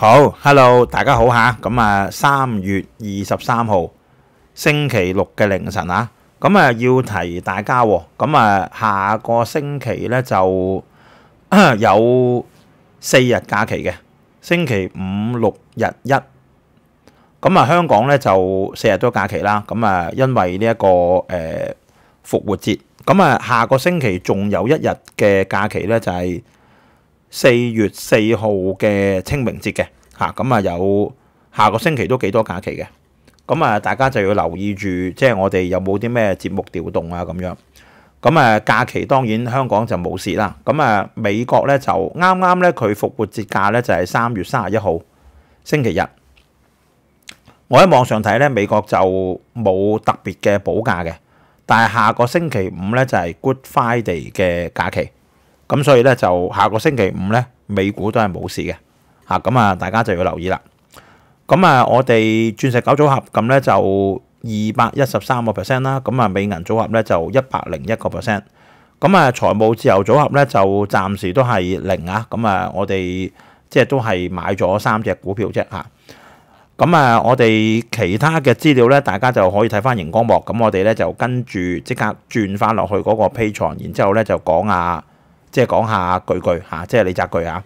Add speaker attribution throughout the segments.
Speaker 1: 好，hello，大家好吓，咁啊，三月二十三号星期六嘅凌晨啊，咁啊要提大家，咁啊下个星期咧就 有四日假期嘅，星期五六日一，咁啊香港咧就四日都假期啦，咁啊因为呢一个诶复活节，咁啊下个星期仲有一日嘅假期咧就系。四月四號嘅清明節嘅，嚇咁啊有下個星期都幾多假期嘅，咁啊大家就要留意住，即係我哋有冇啲咩節目調動啊咁樣，咁啊假期當然香港就冇事啦，咁啊美國咧就啱啱咧佢復活節假咧就係三月三十一號星期日，我喺網上睇咧美國就冇特別嘅補假嘅，但係下個星期五咧就係 Good Friday 嘅假期。咁所以咧就下個星期五咧，美股都係冇事嘅嚇，咁啊大家就要留意啦。咁啊，我哋鑽石九組合咁咧就二百一十三個 percent 啦，咁啊美銀組合咧就一百零一個 percent，咁啊財務自由組合咧就暫時都係零啊。咁啊，我哋即係都係買咗三隻股票啫嚇。咁啊，我哋其他嘅資料咧，大家就可以睇翻熒光幕。咁我哋咧就跟住即刻轉翻落去嗰個 p a 然之後咧就講啊。即係講下句句嚇，即係你摘句嚇。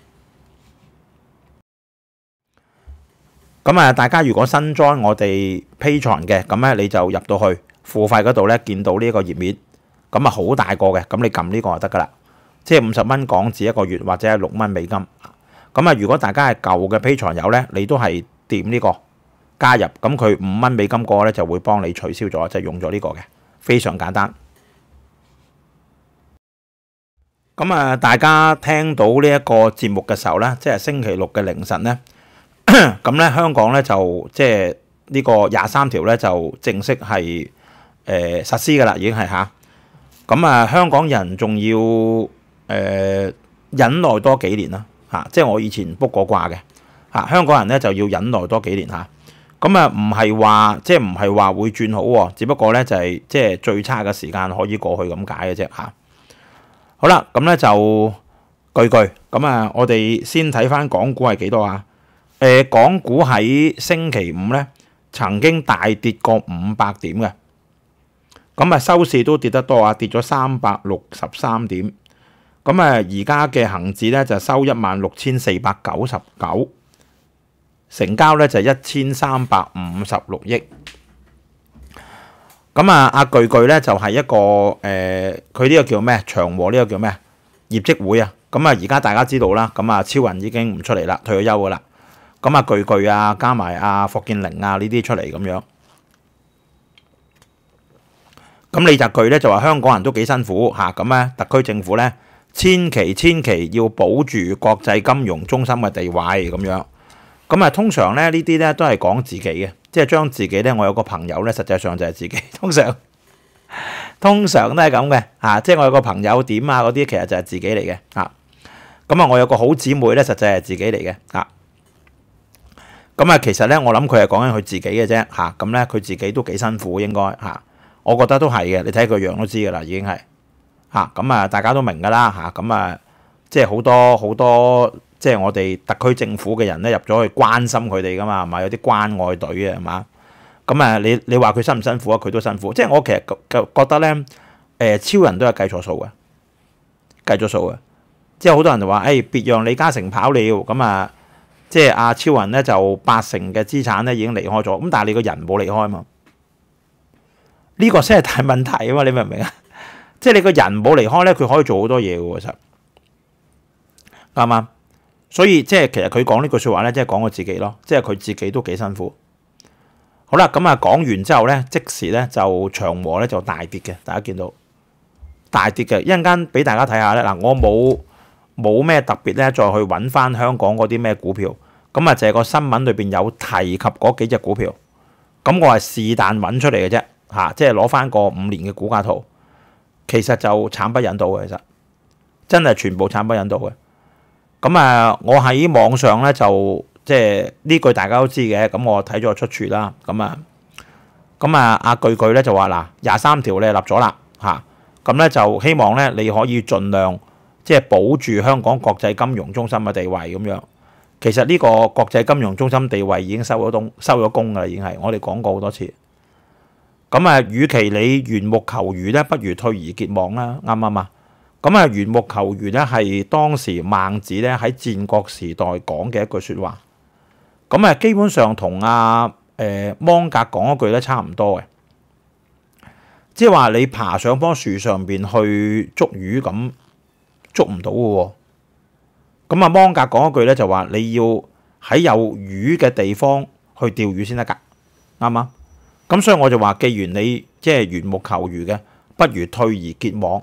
Speaker 1: 咁啊，大家如果新裝我哋 P 場嘅，咁咧你就入到去付費嗰度咧，見到呢個頁面，咁啊好大個嘅，咁你撳呢個就得噶啦。即係五十蚊港紙一個月，或者六蚊美金。咁啊，如果大家係舊嘅 P 場友咧，你都係點呢個加入，咁佢五蚊美金個咧就會幫你取消咗，就用咗呢個嘅，非常簡單。咁啊，大家聽到呢一個節目嘅時候呢，即係星期六嘅凌晨呢，咁呢香港呢，就即係呢個廿三條呢，就正式係誒實施噶啦，已經係吓。咁啊，香港人仲要誒忍耐多幾年啦，嚇！即係我以前卜過卦嘅嚇，香港人呢，就要忍耐多幾年嚇。咁啊，唔係話即係唔係話會轉好喎，只不過呢，就係即係最差嘅時間可以過去咁解嘅啫嚇。好啦，咁咧就句句咁啊！我哋先睇翻港股系几多啊？诶，港股喺星期五咧曾经大跌过五百点嘅，咁啊收市都跌得多啊，跌咗三百六十三点。咁啊，而家嘅恒指咧就收一万六千四百九十九，成交咧就一千三百五十六亿。咁啊，阿巨巨咧就係一個誒，佢呢個叫咩？長和呢個叫咩？業績會啊！咁啊，而家大家知道啦。咁啊，超人已經唔出嚟啦，退咗休噶啦。咁啊，巨巨啊，加埋阿霍建玲啊呢啲出嚟咁樣。咁李泽钜咧就話香港人都幾辛苦吓，咁咧特區政府咧千祈千祈要保住國際金融中心嘅地位咁樣。咁啊，通常咧呢啲咧都係講自己嘅。即係將自己咧，我有個朋友咧，實際上就係自己，通常通常都係咁嘅嚇。即係我有個朋友點啊嗰啲，其實就係自己嚟嘅嚇。咁啊，我有個好姊妹咧，實際係自己嚟嘅嚇。咁啊，其實咧，我諗佢係講緊佢自己嘅啫嚇。咁咧，佢自己都幾辛苦應該嚇。我覺得都係嘅，你睇佢樣都知噶啦，已經係嚇。咁啊，大家都明噶啦嚇。咁啊，即係好多好多。即係我哋特区政府嘅人咧，入咗去關心佢哋噶嘛，係咪有啲關愛隊嘅係嘛？咁啊，你你話佢辛唔辛苦啊？佢都辛苦。即係我其實覺得咧，誒超人都係計錯數嘅，計咗數嘅。即係好多人就話：，誒別讓李嘉誠跑了咁啊！即係阿超人咧，就八成嘅資產咧已經離開咗，咁但係你個人冇離開啊嘛？呢個先係大問題啊嘛！你明唔明啊？即係你個人冇離開咧，佢可以做好多嘢嘅，其實啱唔啱？所以即系其实佢讲呢句说话咧，即系讲佢自己咯，即系佢自己都几辛苦。好啦，咁啊讲完之后咧，即时咧就长和咧就大跌嘅，大家见到大跌嘅。一间俾大家睇下咧，嗱，我冇冇咩特别咧，再去揾翻香港嗰啲咩股票，咁啊就系个新闻里边有提及嗰几只股票，咁我系是但揾出嚟嘅啫，吓，即系攞翻个五年嘅股价图，其实就惨不忍睹嘅，其实真系全部惨不忍睹嘅。咁啊，我喺网上咧就即系呢句大家都知嘅，咁我睇咗出处啦。咁啊，咁啊，阿句句咧就话嗱，廿三条咧立咗啦，吓，咁咧就希望咧你可以尽量即系保住香港国际金融中心嘅地位咁样。其实呢个国际金融中心地位已经收咗东、收咗工噶啦，已经系我哋讲过好多次。咁啊，与其你缘木求鱼咧，不如退而结网啦，啱唔啱啊？咁啊，緣木求魚咧，係當時孟子咧喺戰國時代講嘅一句说話。咁啊，基本上同阿诶芒格講一句咧差唔多嘅，即係話你爬上棵樹上边去捉魚咁捉唔到嘅喎。咁啊，芒格講一句咧就話你要喺有魚嘅地方去釣魚先得㗎，啱嗎？咁所以我就話，既然你即係緣木求魚嘅，不如退而結網。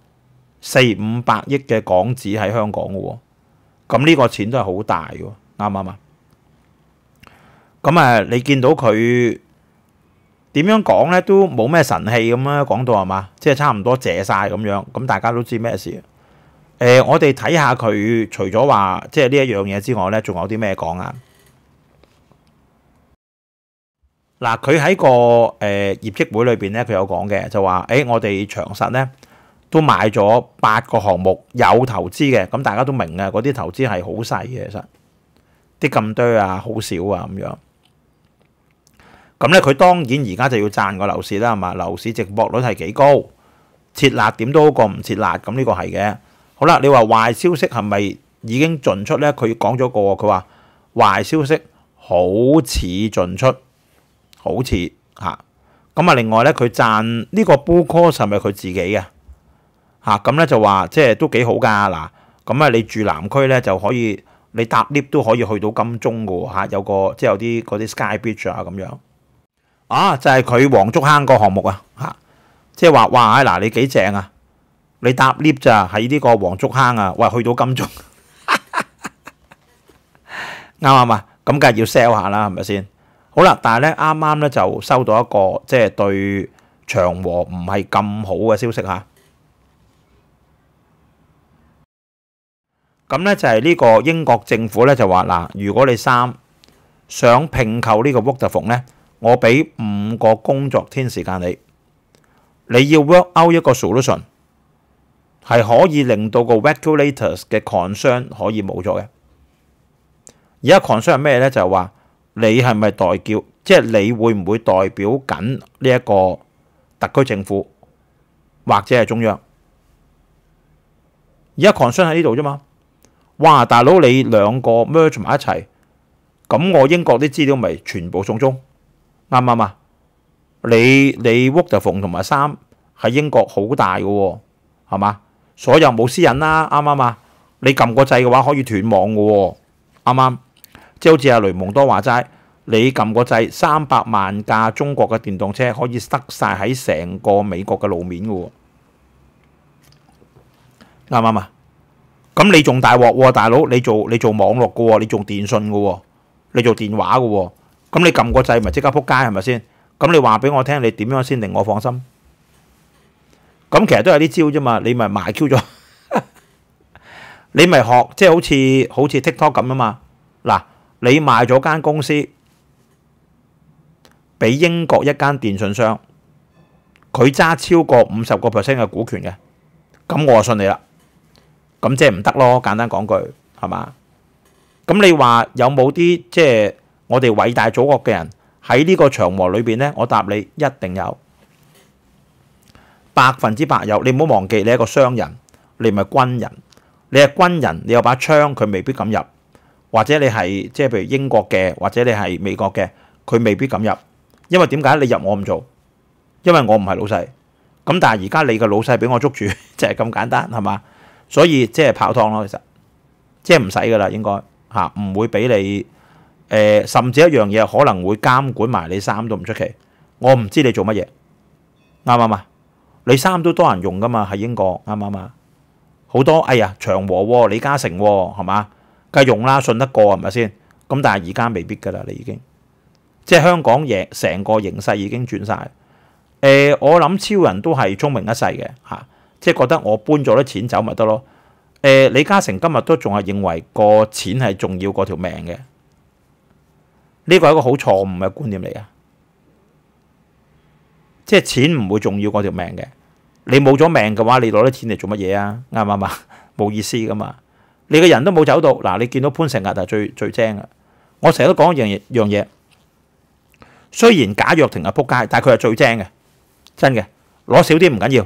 Speaker 1: 四五百億嘅港紙喺香港嘅喎，咁呢個錢都係好大嘅，啱唔啱啊？咁誒，你見到佢點樣講呢？都冇咩神氣咁啦，講到係嘛，即係差唔多借晒咁樣，咁大家都知咩事我哋睇下佢除咗話即係呢一樣嘢之外呢，仲有啲咩講啊？嗱，佢喺個誒業績會裏邊呢，佢有講嘅，就話誒，我哋長實呢。都買咗八個項目有投資嘅，咁大家都明啊。嗰啲投資係好細嘅，其實啲咁多啊，好少啊咁樣。咁咧，佢當然而家就要賺個樓市啦，係嘛？樓市直播率係幾高？設立點都過唔設立，咁呢個係嘅。好啦，你話壞消息係咪已經盡出呢？佢講咗個，佢話壞消息好似盡出，好似嚇。咁啊，另外呢，佢賺呢個 book c 係咪佢自己嘅？嚇咁咧就話即係都幾好噶嗱，咁啊你住南區咧就可以，你搭 lift 都可以去到金鐘噶喎有個即係有啲嗰啲 sky bridge 啊咁樣，啊就係佢黃竹坑個項目啊嚇，即係話哇唉嗱你幾正啊，你搭 lift 咋喺呢個黃竹坑啊，喂去到金鐘，啱啊嘛，咁梗係要 sell 下啦係咪先？好啦，但係咧啱啱咧就收到一個即係對長和唔係咁好嘅消息嚇。咁咧就係呢個英國政府咧就話嗱，如果你三想拼購呢個 o 特福咧，我俾五個工作天時間你，你要 work out 一個 solution，係可以令到個 regulators 嘅 concern 可以冇咗嘅。而家 concern 係咩咧？就係話你係咪代表，即係你會唔會代表緊呢一個特區政府或者係中央？而家 concern 喺呢度啫嘛。哇，大佬你兩個 merge 埋一齊，咁我英國啲資料咪全部送中，啱唔啱啊？你你屋就房同埋三喺英國好大嘅喎，係嘛？所有冇私隱啦，啱唔啱啊？你撳個掣嘅話可以斷網嘅喎，啱啱？即好似阿雷蒙多話齋，你撳個掣三百万架中國嘅電動車可以塞晒喺成個美國嘅路面嘅喎，啱唔啱啊？咁你仲大镬喎，大佬！你做你做网络嘅喎，你做电信嘅喎，你做电话嘅喎。咁你揿个掣咪即刻扑街系咪先？咁你话俾我听，你点样先令我放心？咁其实都系啲招啫嘛，你咪卖 Q 咗，你咪学即系好似好似 TikTok 咁啊嘛。嗱，你卖咗间公司俾英国一间电信商，佢揸超过五十个 percent 嘅股权嘅，咁我就信你啦。咁即係唔得咯，簡單講句，係嘛？咁你話有冇啲即係我哋偉大祖國嘅人喺呢個長和裏邊呢？我答你，一定有百分之百有。你唔好忘記，你係個商人，你唔係軍人，你係軍人，你有把槍，佢未必敢入。或者你係即係譬如英國嘅，或者你係美國嘅，佢未必敢入。因為點解你入我唔做？因為我唔係老細。咁但係而家你個老細俾我捉住，就係咁簡單，係嘛？所以即係泡湯咯，其實即係唔使噶啦，應該嚇唔會俾你誒，甚至一樣嘢可能會監管埋你衫都唔出奇。我唔知你做乜嘢，啱唔啱啊？你衫都多人用噶嘛，喺英國啱唔啱啊？好多哎呀，長和李嘉誠喎，係嘛？梗係用啦，信得過係咪先？咁但係而家未必噶啦，你已經即係香港形成個形勢已經轉晒。誒，我諗超人都係聰明一世嘅嚇。即係覺得我搬咗啲錢走咪得咯？誒，李嘉誠今日都仲係認為個錢係重要過條命嘅，呢個係一個好錯誤嘅觀念嚟嘅。即係錢唔會重要過條命嘅。你冇咗命嘅話，你攞啲錢嚟做乜嘢啊？啱唔啱啊？冇意思噶嘛。你個人都冇走到嗱，你見到潘石屹就最最精啊！我成日都講一樣樣嘢，雖然假躍亭係仆街，但係佢係最精嘅，真嘅。攞少啲唔緊要。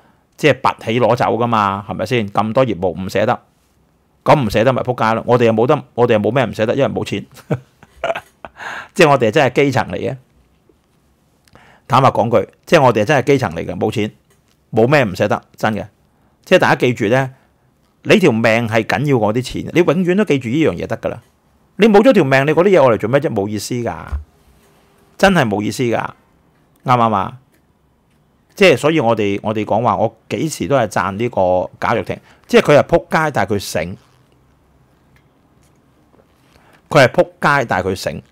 Speaker 1: 即係拔起攞走噶嘛，係咪先咁多業務唔捨得，咁唔捨得咪撲街咯。我哋又冇得，我哋又冇咩唔捨得，因為冇錢。即係我哋真係基層嚟嘅。坦白講句，即係我哋真係基層嚟嘅，冇錢，冇咩唔捨得，真嘅。即係大家記住咧，你條命係緊要過啲錢，你永遠都記住呢樣嘢得㗎啦。你冇咗條命，你嗰啲嘢我嚟做咩啫？冇意思㗎，真係冇意思㗎，啱唔啱啊？即係，所以我哋我哋講話，我幾時都係贊呢個假玉婷，即係佢係撲街，但係佢醒。佢係撲街，但係佢醒。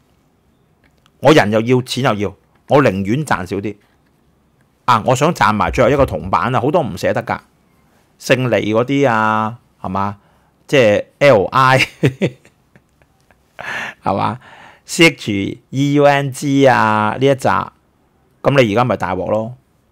Speaker 1: 我人又要錢又要，我寧願賺少啲啊！我想賺埋最後一個銅板啊！好多唔捨得噶勝利嗰啲啊，係嘛？即係 L I 係嘛？C H E U N G 啊，呢一扎，咁，你而家咪大鑊咯～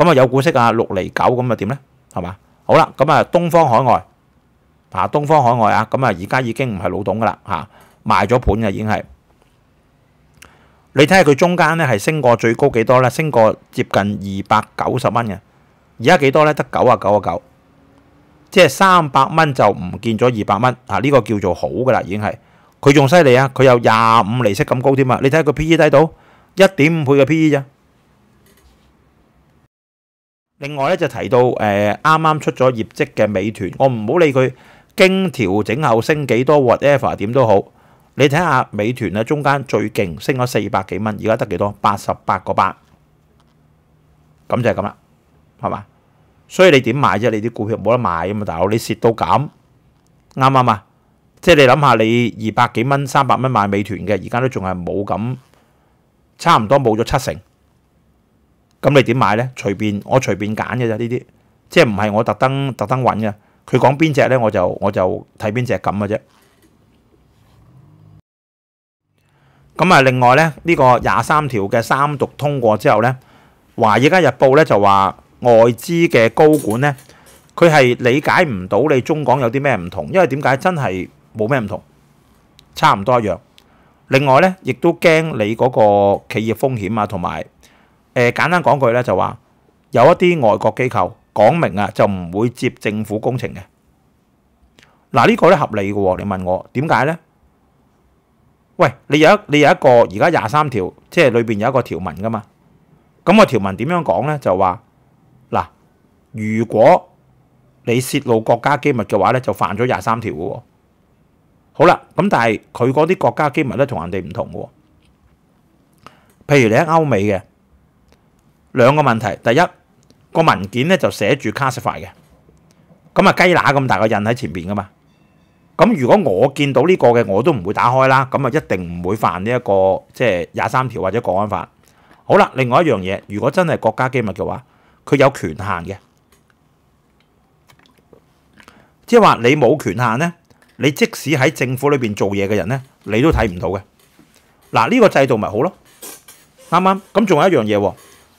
Speaker 1: 咁啊有股息啊六厘九咁啊點咧系嘛？好啦，咁啊東方海外啊，東方海外啊，咁啊而家已經唔係老董噶啦吓，賣咗盤嘅已經係。你睇下佢中間咧係升過最高幾多咧？升過接近二百九十蚊嘅，而家幾多咧？得九啊九啊九，即係三百蚊就唔見咗二百蚊啊！呢個叫做好噶啦，已經係。佢仲犀利啊！佢有廿五利息咁高添啊！你睇下佢 P E 低到一點五倍嘅 P E 啫。另外咧就提到誒啱啱出咗業績嘅美團，我唔好理佢經調整後升幾多 whatever 點都好，你睇下美團咧中間最勁，升咗四百幾蚊，而家得幾多？八十八個八，咁就係咁啦，係嘛？所以你點買啫？你啲股票冇得買啊嘛，大佬你蝕到咁，啱啱啊？即係你諗下，你二百幾蚊、三百蚊買美團嘅，而家都仲係冇咁，差唔多冇咗七成。咁你點買呢？隨便，我隨便揀嘅啫，呢啲即係唔係我特登特登揾嘅。佢講邊只呢，我就我就睇邊只咁嘅啫。咁啊，另外呢，呢個廿三條嘅三讀通過之後呢，華爾街日報呢就話外資嘅高管呢，佢係理解唔到你中港有啲咩唔同，因為點解真係冇咩唔同，差唔多一樣。另外呢，亦都驚你嗰個企業風險啊，同埋。誒簡單講句咧，就話有一啲外國機構講明啊，就唔會接政府工程嘅。嗱呢個咧合理嘅，你問我點解咧？喂，你有一你有一個而家廿三條，即係裏邊有一個條文噶嘛。咁個條文點樣講咧？就話嗱，如果你泄露國家機密嘅話咧，就犯咗廿三條嘅喎。好啦，咁但係佢嗰啲國家機密咧，同人哋唔同嘅喎。譬如你喺歐美嘅。兩個問題，第一個文件咧就寫住 classify 嘅，咁啊雞乸咁大個印喺前邊噶嘛。咁如果我見到呢個嘅，我都唔會打開啦。咁啊一定唔會犯呢一個即係廿三條或者國安法。好啦，另外一樣嘢，如果真係國家機密嘅話，佢有權限嘅，即係話你冇權限咧，你即使喺政府裏邊做嘢嘅人咧，你都睇唔到嘅。嗱呢個制度咪好咯，啱啱咁仲有一樣嘢喎。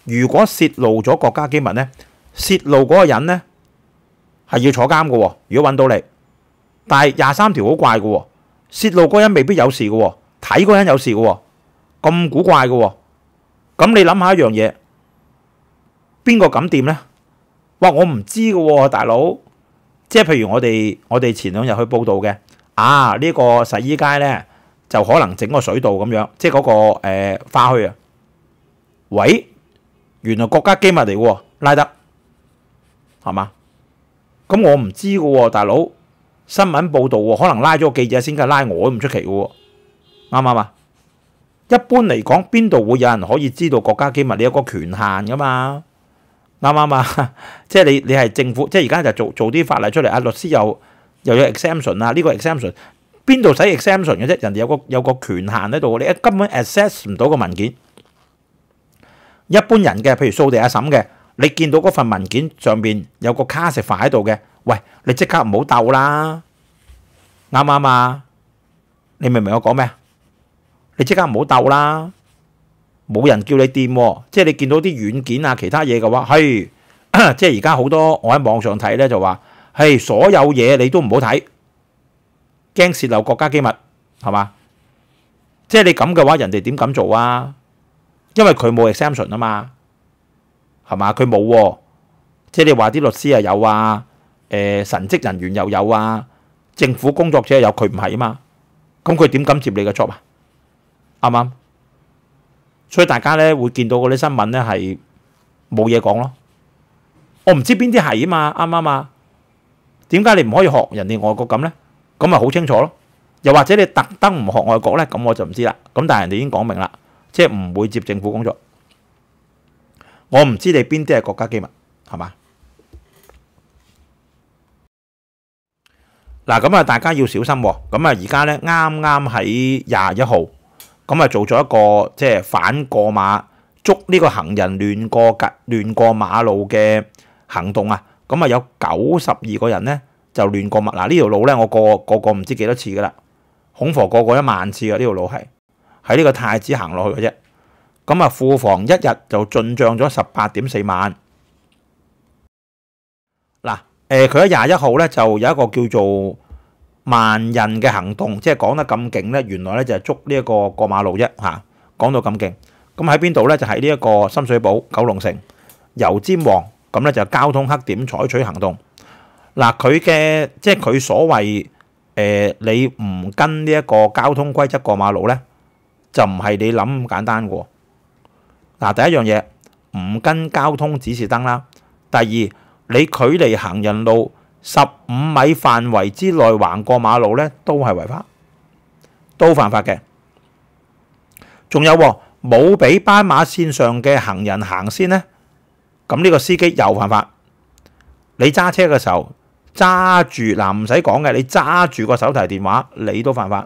Speaker 1: 如果泄露咗國家機密呢，泄露嗰個人呢係要坐監嘅。如果揾到你，但係廿三條好怪嘅，泄露嗰人未必有事嘅，睇嗰人有事嘅，咁古怪嘅。咁你諗下一樣嘢，邊個敢掂呢？哇！我唔知嘅，大佬，即係譬如我哋我哋前兩日去報道嘅啊，呢個洗衣街呢，就可能整個水道咁樣，即係嗰個誒花墟啊，喂！原來國家機密嚟喎，拉得系嘛？咁我唔知嘅喎，大佬新聞報導喎，可能拉咗記者先㗎，拉我都唔出奇嘅喎。啱唔啱啊？一般嚟講，邊度會有人可以知道國家機密？你有個權限㗎嘛？啱唔啱啊？即係你你係政府，即係而家就做做啲法例出嚟。阿律師又又有 exemption 啊，呢個 exemption 邊度使 exemption 嘅啫？人哋有個有个權限喺度，你根本 access 唔到個文件。一般人嘅，譬如掃地阿嬸嘅，你見到嗰份文件上面有個卡食飯喺度嘅，喂，你即刻唔好鬥啦，啱唔啱啊？你明唔明我講咩啊？你即刻唔好鬥啦，冇人叫你掂，即係你見到啲軟件啊，其他嘢嘅話，嘿，即係而家好多我喺網上睇咧就話，嘿，所有嘢你都唔好睇，驚泄漏國家機密，係嘛？即係你咁嘅話，人哋點敢做啊？因为佢冇 e x e m p t i o n 啊嘛，系嘛？佢冇，即系你话啲律师又有啊，诶，神职人员又有啊，政府工作者有，佢唔系啊嘛，咁佢点敢接你嘅 job 啊？啱啱？所以大家咧会见到嗰啲新闻咧系冇嘢讲咯，我唔知边啲系啊嘛，啱啱啊？点解你唔可以学人哋外国咁咧？咁咪好清楚咯，又或者你特登唔学外国咧，咁我就唔知啦。咁但系人哋已经讲明啦。即係唔會接政府工作，我唔知你邊啲係國家機密，係嘛？嗱，咁啊，大家要小心喎！咁啊，而家咧啱啱喺廿一號，咁啊做咗一個即係反過馬捉呢個行人亂過格、亂過馬路嘅行動啊！咁啊有九十二個人咧就亂過马。嗱，呢條路咧我個個过唔知幾多次噶啦，恐嚇個個一萬次噶呢條路係。喺呢個太子行落去嘅啫，咁啊庫房一日就進漲咗十八點四萬嗱。誒佢喺廿一號咧就有一個叫做萬人嘅行動，即係講得咁勁咧，原來咧就係捉呢一個過馬路啫嚇。講到咁勁，咁喺邊度咧？就喺呢一個深水埗、九龍城、油尖旺咁咧，就交通黑點採取行動嗱。佢嘅即係佢所謂誒，你唔跟呢一個交通規則過馬路咧？就唔係你諗咁簡單喎。嗱，第一樣嘢唔跟交通指示燈啦。第二，你距離行人路十五米範圍之內橫過馬路呢，都係違法，都犯法嘅。仲有喎，冇俾斑馬線上嘅行人行先呢，咁呢個司機又犯法。你揸車嘅時候揸住嗱唔使講嘅，你揸住個手提電話，你都犯法。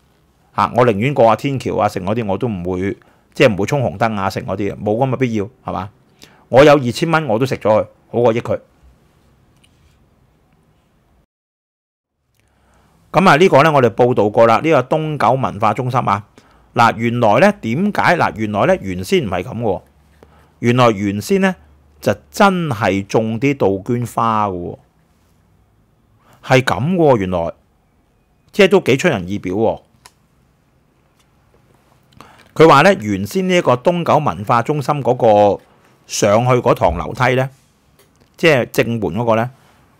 Speaker 1: 嚇！我寧願過下天橋啊，食嗰啲我都唔會，即係唔會衝紅燈啊，食嗰啲冇咁嘅必要係嘛？我有二千蚊我都食咗佢，好過益佢。咁啊，呢個呢，我哋報道過啦。呢個東九文化中心啊，嗱原來呢點解嗱原來呢，原先唔係咁喎，原來原先呢，就真係種啲杜鵑花喎，係咁喎，原來即係都幾出人意表喎。佢话咧原先呢一个东九文化中心嗰个上去嗰堂楼梯咧，即系正门嗰个咧，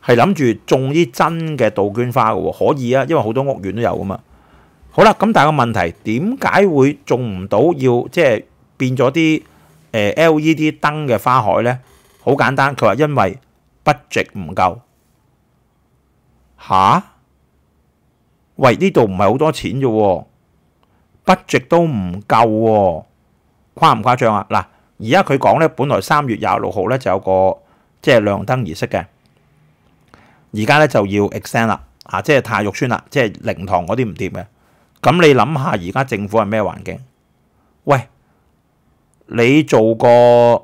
Speaker 1: 系谂住种啲真嘅杜鹃花嘅，可以啊，因为好多屋苑都有噶嘛。好啦，咁但系个问题，点解会种唔到要即系变咗啲 LED 灯嘅花海咧？好简单，佢话因为 budget 唔够吓。喂，呢度唔系好多钱啫。budget 都唔夠喎，誇唔誇張啊？嗱，而家佢講咧，本來三月廿六號咧就有個即係亮燈儀式嘅，而家咧就要 extend 啦，啊，即係太肉酸啦，即係靈堂嗰啲唔掂嘅。咁你諗下，而家政府係咩環境？喂，你做个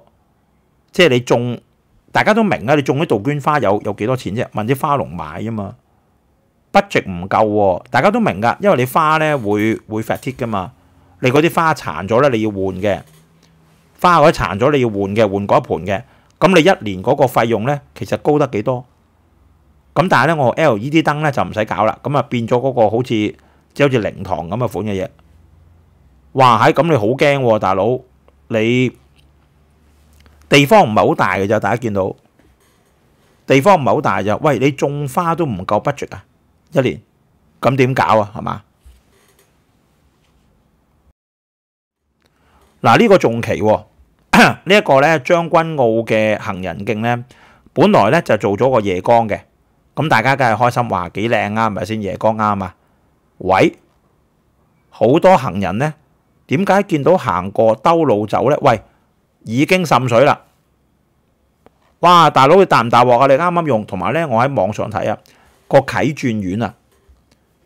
Speaker 1: 即係你種，大家都明啊，你種啲杜鹃花有有幾多錢啫？問啲花农買啊嘛。budget 唔夠喎，大家都明㗎，因為你花咧會會發 t 㗎嘛，你嗰啲花殘咗咧，你要換嘅花嗰啲殘咗你要換嘅換嗰一盤嘅，咁你一年嗰個費用咧其實高得幾多？咁但係咧我 L e d 燈咧就唔使搞啦，咁啊變咗嗰個好似即好似靈堂咁嘅款嘅嘢。哇係，咁你好驚喎，大佬你地方唔係好大㗎咋？大家見到地方唔係好大咋？喂，你種花都唔夠 budget 啊？一年咁點搞啊？係嘛？嗱，呢個仲奇喎，呢一個咧，将军澳嘅行人徑咧，本來咧就做咗個夜光嘅，咁大家梗係開心，話幾靚啊，係咪先？夜光啱啊！喂，好多行人咧，點解見到行過兜路走咧？喂，已經滲水啦！哇，大佬你大唔大镬啊？你啱啱用，同埋咧，我喺網上睇啊！個啟轉院啊，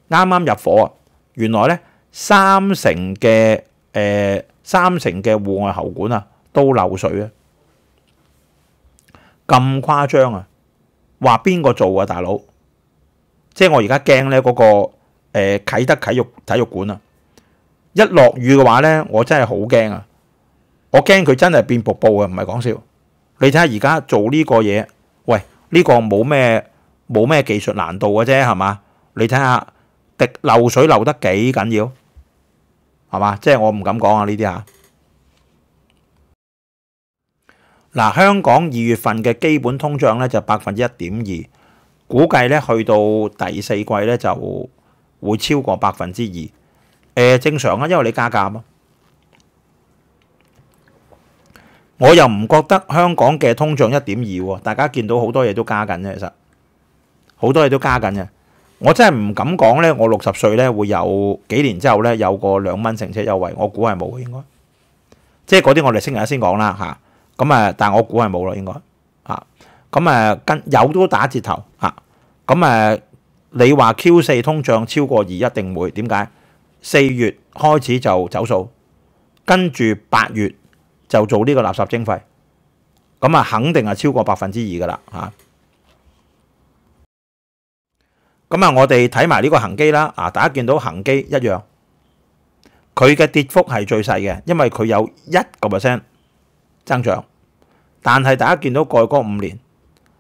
Speaker 1: 啱啱入伙啊！原來呢，三成嘅誒三成嘅户外喉管啊都漏水啊，咁誇張啊！話邊個做啊，大佬？即係我而家驚呢嗰個誒啟德體育體育館啊！一落雨嘅話呢，我真係好驚啊！我驚佢真係變瀑布啊，唔係講笑。你睇下而家做呢個嘢，喂呢個冇咩？冇咩技術難度嘅啫，係嘛？你睇下滴漏水流得幾緊要，係嘛？即係我唔敢講啊呢啲嚇。嗱，香港二月份嘅基本通脹咧就百分之一點二，估計咧去到第四季咧就會超過百分之二。誒正常啊，因為你加價啊。我又唔覺得香港嘅通脹一點二喎，大家見到好多嘢都加緊啫，其實。好多嘢都加緊嘅，我真係唔敢講咧。我六十歲咧會有幾年之後咧有個兩蚊乘車優惠，我估係冇嘅應該。即係嗰啲我哋星期一先講啦嚇。咁啊，但我估係冇啦應該嚇。咁啊，跟有都打折頭嚇。咁啊，你話 Q 四通脹超過二一定會點解？四月開始就走數，跟住八月就做呢個垃圾徵費，咁啊肯定係超過百分之二噶啦嚇。咁啊，我哋睇埋呢個恒基啦，啊大家見到恒基一樣，佢嘅跌幅係最細嘅，因為佢有一個 percent 增長。但係大家見到去嗰五年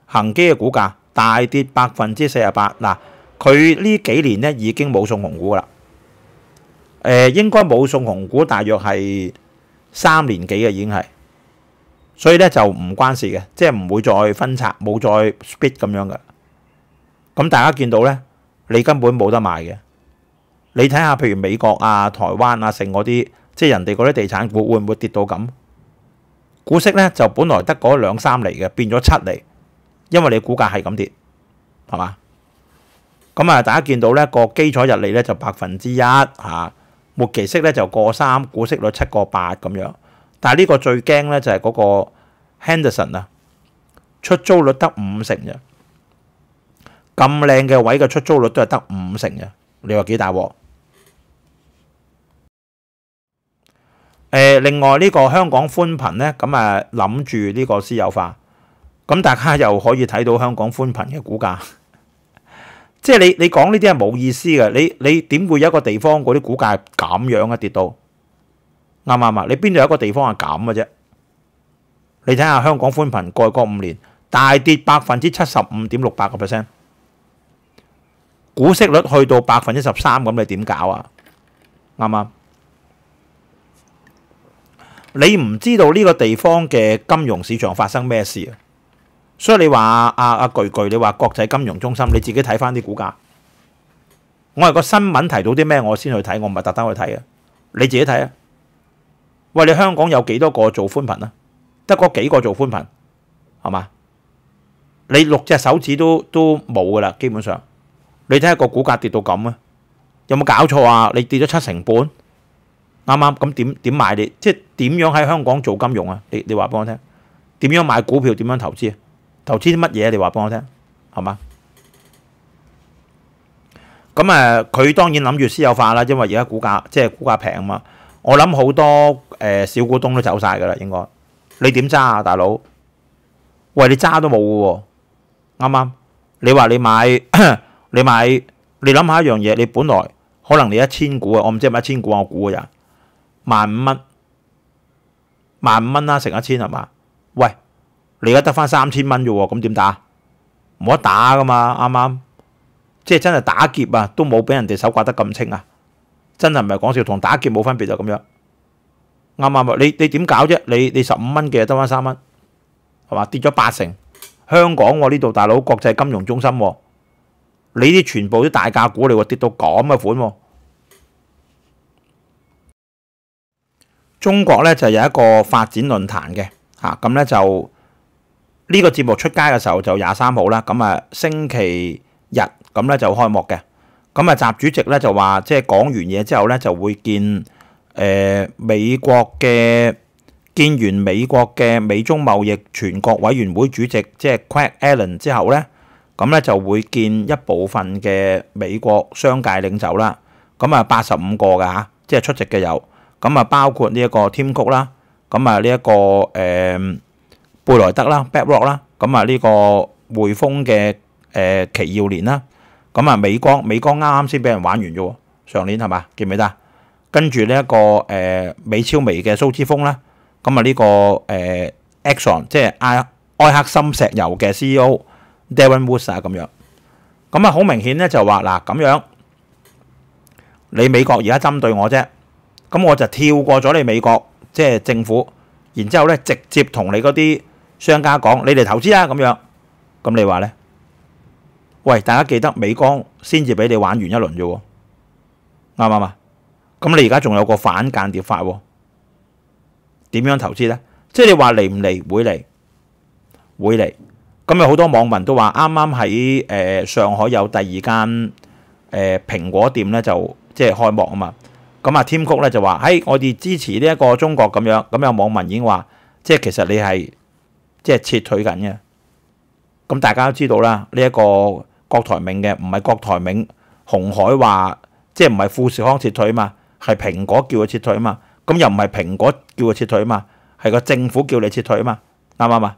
Speaker 1: 恒基嘅股價大跌百分之四十八，嗱，佢呢幾年咧已經冇送红股噶啦，誒應該冇送红股大約係三年幾嘅已經係，所以咧就唔關事嘅，即係唔會再分拆冇再 split 咁樣嘅。咁大家見到咧，你根本冇得賣嘅。你睇下，譬如美國啊、台灣啊，成嗰啲，即係人哋嗰啲地產股會唔會跌到咁？股息咧就本來得嗰兩三厘嘅，變咗七厘，因為你股價係咁跌，係嘛？咁啊，大家見到咧個基礎日利咧就百分之一嚇，末期息咧就過三，股息率七個八咁樣。但係呢個最驚咧就係嗰個 Handerson 啊，出租率得五成嘅。咁靓嘅位嘅出租率都系得五成嘅，你话几大镬？诶，另外呢个香港宽频呢，咁啊谂住呢个私有化，咁大家又可以睇到香港宽频嘅股价，即系你你讲呢啲系冇意思嘅。你你点会有一个地方嗰啲股价咁样啊跌到啱唔啱啊？你边度有一个地方系咁嘅啫？你睇下香港宽频盖国五年大跌百分之七十五点六八个 percent。股息率去到百分之十三咁，你點搞啊？啱唔啱？你唔知道呢個地方嘅金融市場發生咩事啊？所以你話阿阿巨巨，你話國際金融中心，你自己睇翻啲股價。我係個新聞提到啲咩，我先去睇，我唔係特登去睇啊。你自己睇啊！喂，你香港有幾多個做寬頻啊？得嗰幾個做寬頻係嘛？你六隻手指都都冇噶啦，基本上。你睇下個股價跌到咁啊，有冇搞錯啊？你跌咗七成半，啱啱咁點点买你？即係點樣喺香港做金融啊？你你話俾我聽，點樣買股票？點樣投資？投資啲乜嘢？你話俾我聽，係嘛？咁诶，佢當然諗住私有化啦，因為而家股價即係股價平啊嘛。我諗好多誒小股東都走晒㗎啦，應該你點揸啊，大佬？喂，你揸都冇噶喎，啱啱你話你買。你买，你諗下一樣嘢，你本來可能你一千股啊，我唔知係咪一千股我估嘅咋，萬五蚊，萬蚊啦，成一千係嘛？喂，你而家得翻三千蚊啫喎，咁點打？冇得打噶嘛，啱啱？即係真係打劫啊，都冇俾人哋手刮得咁清啊！真係唔係講笑，同打劫冇分別就咁樣，啱唔啱啊？你你點搞啫？你你十五蚊嘅得翻三蚊，係嘛？跌咗八成，香港喎呢度大佬國際金融中心喎。你啲全部都大价股，你話跌到咁嘅款喎？中國咧就有一個發展論壇嘅吓咁咧就呢個節目出街嘅時候就廿三號啦。咁啊星期日咁咧就開幕嘅。咁啊習主席咧就話，即係講完嘢之後咧就會見誒美國嘅見完美國嘅美中貿易全國委員會主席即係 q u a i g Allen 之後咧。咁咧就會見一部分嘅美國商界領袖啦，咁啊八十五個嘅即係出席嘅有，咁啊包括呢一個添曲啦，咁啊呢一個誒貝萊德啦 b a c k r o c k 啦，咁啊呢個匯豐嘅誒奇耀年啦，咁啊美光美光啱啱先俾人玩完啫，上年係嘛，記唔記得？跟住呢一個誒美超微嘅蘇之峰啦，咁啊呢個誒 Exxon 即係埃埃克森石油嘅 CEO。d a v i n Woods 啊，咁样，咁啊好明显咧就话嗱咁样，你美国而家针对我啫，咁我就跳过咗你美国即系政府，然之后咧直接同你嗰啲商家讲，你嚟投资啊咁样，咁你话咧？喂，大家记得美光先至俾你玩完一轮啫，啱唔啱啊？咁你而家仲有个反间谍法，点样投资呢？即系你话嚟唔嚟？会嚟，会嚟。咁有好多網民都話，啱啱喺誒上海有第二間誒蘋果店咧，就即係開幕啊嘛。咁啊，添谷咧就話喺我哋支持呢一個中國咁樣。咁有網民已經話，即係其實你係即係撤退緊嘅。咁大家都知道啦，呢一個國台銘嘅唔係國台銘，紅海話即係唔係富士康撤退啊嘛，係蘋果叫佢撤退啊嘛。咁又唔係蘋果叫佢撤退啊嘛，係個政府叫你撤退啊嘛，啱唔啱啊？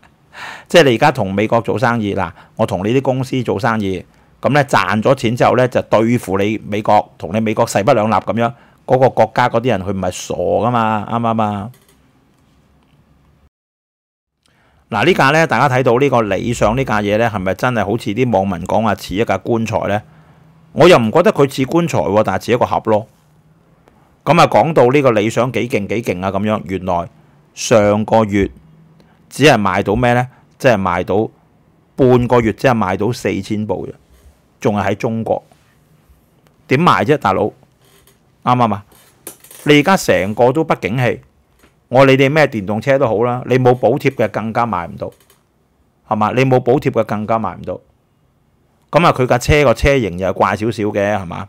Speaker 1: 即系你而家同美国做生意嗱，我同你啲公司做生意，咁咧赚咗钱之后咧就对付你美国，同你美国势不两立咁样，嗰个国家嗰啲人佢唔系傻噶嘛，啱唔啱啊？嗱呢架咧，大家睇到呢个理想呢架嘢咧，系咪真系好似啲网民讲话似一架棺材咧？我又唔觉得佢似棺材，但系似一个盒咯。咁啊，讲到呢个理想几劲几劲啊，咁样原来上个月。只係賣到咩呢？即係賣到半個月，只係賣到四千部啫，仲係喺中國點賣啫，大佬啱唔啱？你而家成個都不景氣，我你哋咩電動車都好啦，你冇補貼嘅更加賣唔到，係嘛？你冇補貼嘅更加賣唔到。咁啊，佢架車個車型又怪少少嘅，係嘛？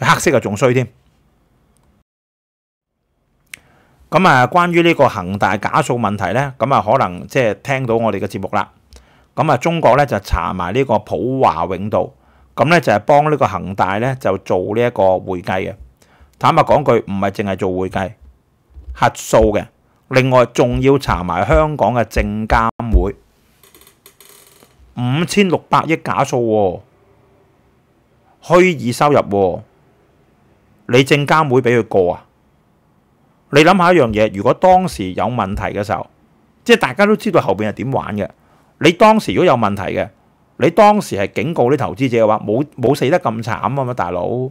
Speaker 1: 黑色又仲衰添。咁啊，关于呢个恒大假数问题呢，咁啊可能即系听到我哋嘅节目啦。咁啊，中国呢就查埋呢个普华永道，咁呢就系帮呢个恒大呢就做呢一个会计嘅。坦白讲句，唔系净系做会计核数嘅，另外仲要查埋香港嘅证监会，五千六百亿假数，虚拟收入，你证监会俾佢过啊？你谂下一样嘢，如果当时有问题嘅时候，即系大家都知道后边系点玩嘅。你当时如果有问题嘅，你当时系警告啲投资者嘅话，冇冇死得咁惨啊嘛，大佬！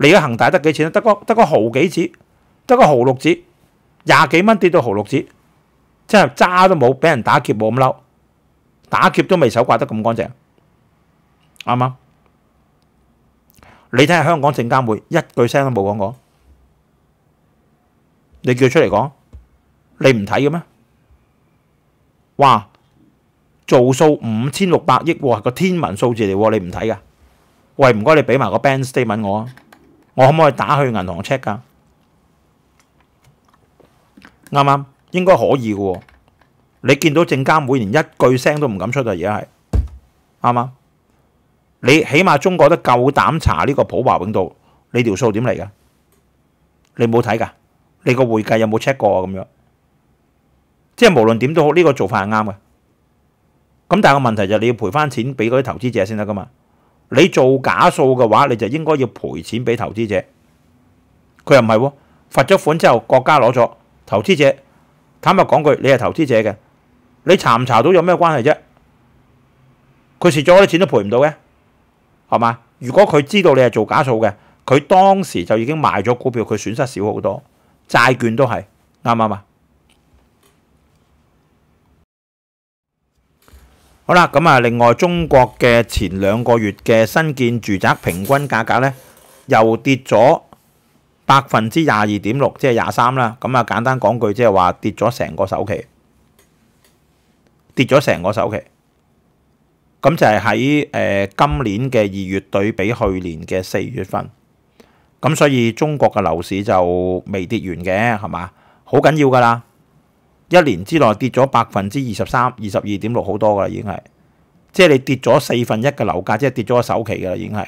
Speaker 1: 你而家恒大得几钱啊？得个得个毫几子，得个毫六子，廿几蚊跌到毫六子，真系渣都冇，俾人打劫冇咁嬲，打劫都未手刮得咁干净，啱啱？你睇下香港证监会一句声都冇讲过。你叫出嚟讲，你唔睇嘅咩？哇，做数五千六百亿个天文数字嚟，你唔睇噶？喂，唔该你俾埋个 band statement 我啊，我可唔可以打去银行 check 噶？啱啱？应该可以嘅。你见到证监会连一句声都唔敢出啊，而家系啱啱？你起码中国都够胆查呢个普华永道，你条数点嚟噶？你冇睇噶？你个会计有冇 check 过啊？咁样即系无论点都好，呢个做法系啱嘅。咁但系个问题就系你要赔翻钱俾嗰啲投资者先得噶嘛？你做假数嘅话，你就应该要赔钱俾投资者。佢又唔系罚咗款之后，国家攞咗投资者。坦白讲句，你系投资者嘅，你查唔查到有咩关系啫？佢蚀咗啲钱都赔唔到嘅，系嘛？如果佢知道你系做假数嘅，佢当时就已经卖咗股票，佢损失少好多。債券都係啱唔啱啊？好啦，咁啊，另外中國嘅前兩個月嘅新建住宅平均價格呢，又跌咗百分之廿二點六，即係廿三啦。咁啊，簡單講句，即係話跌咗成個首期，跌咗成個首期。咁就係喺今年嘅二月對比去年嘅四月份。咁所以中國嘅樓市就未跌完嘅，係嘛？好緊要㗎啦！一年之內跌咗百分之二十三、二十二點六，好多㗎啦，已經係。即係你跌咗四分一嘅樓價，即係跌咗首期㗎啦，已經係。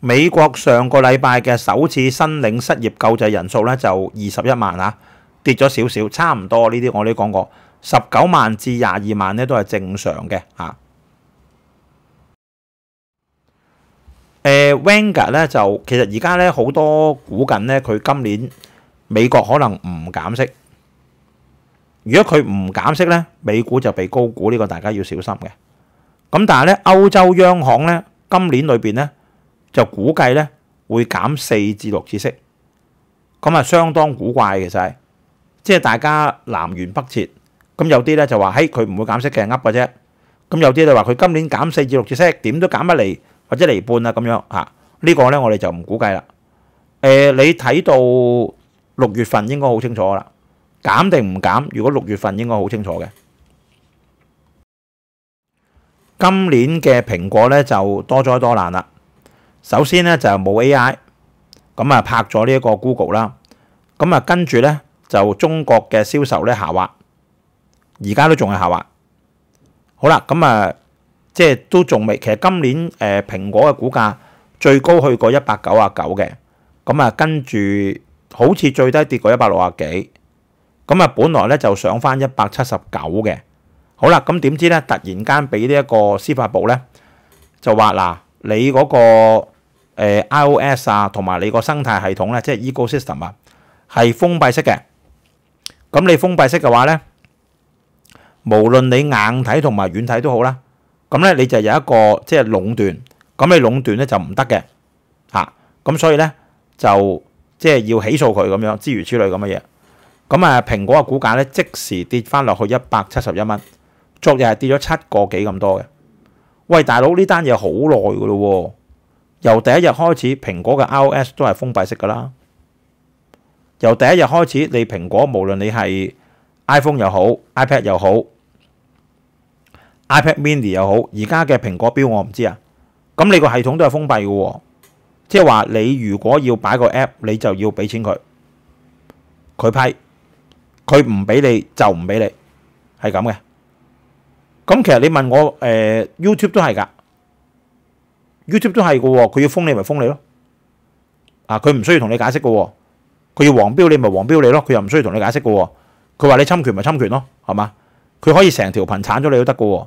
Speaker 1: 美國上個禮拜嘅首次申領失業救濟人數咧，就二十一萬啊，跌咗少少，差唔多呢啲我都講過，十九萬至廿二萬咧都係正常嘅嚇。誒 Wenger 咧就其實而家咧好多估緊咧，佢今年美國可能唔減息。如果佢唔減息咧，美股就被高估，呢個大家要小心嘅。咁但系咧，歐洲央行咧今年裏邊咧就估計咧會減四至六次息，咁啊相當古怪嘅就係，即係大家南轅北轍。咁有啲咧就話：，嘿，佢唔會減息嘅，噏嘅啫。咁有啲就話佢今年減四至六次息，點都減不嚟。或者離半啦咁樣嚇，呢個咧我哋就唔估計啦。誒，你睇到六月份應該好清楚啦，減定唔減？如果六月份應該好清楚嘅。今年嘅蘋果咧就多災多難啦。首先咧就冇 AI，咁啊拍咗呢一個 Google 啦。咁啊跟住咧就中國嘅銷售咧下滑，而家都仲係下滑。好啦，咁啊～即係都仲未，其實今年誒蘋果嘅股價最高去過一百九啊九嘅，咁啊跟住好似最低跌過一百六啊幾，咁啊本來咧就上翻一百七十九嘅，好啦，咁點知咧突然間俾呢一個司法部咧就話嗱，你嗰個 iOS 啊同埋你個生態系統咧，即係 Ecosystem 啊，係封閉式嘅，咁你封閉式嘅話咧，無論你硬體同埋軟體都好啦。咁咧你就有一個即係壟斷，咁你壟斷咧就唔得嘅嚇，咁所以咧就即係要起訴佢咁樣之如此類咁嘅嘢。咁啊，蘋果嘅股價咧即時跌翻落去一百七十一蚊，昨日係跌咗七個幾咁多嘅。喂，大佬呢單嘢好耐噶咯，由第一日開始蘋果嘅 iOS 都係封閉式噶啦，由第一日開始你蘋果無論你係 iPhone 又好 iPad 又好。iPad Mini 又好，而家嘅苹果表我唔知啊。咁你个系统都系封闭嘅，即系话你如果要摆个 app，你就要俾钱佢，佢批，佢唔俾你就唔俾你，系咁嘅。咁其实你问我诶，YouTube 都系噶，YouTube 都系嘅，佢要封你咪封你咯。啊，佢唔需要同你解释嘅，佢要黄标你咪黄标你咯，佢又唔需要同你解释嘅。佢话你侵权咪侵权咯，系嘛？佢可以成条频铲咗你都得嘅。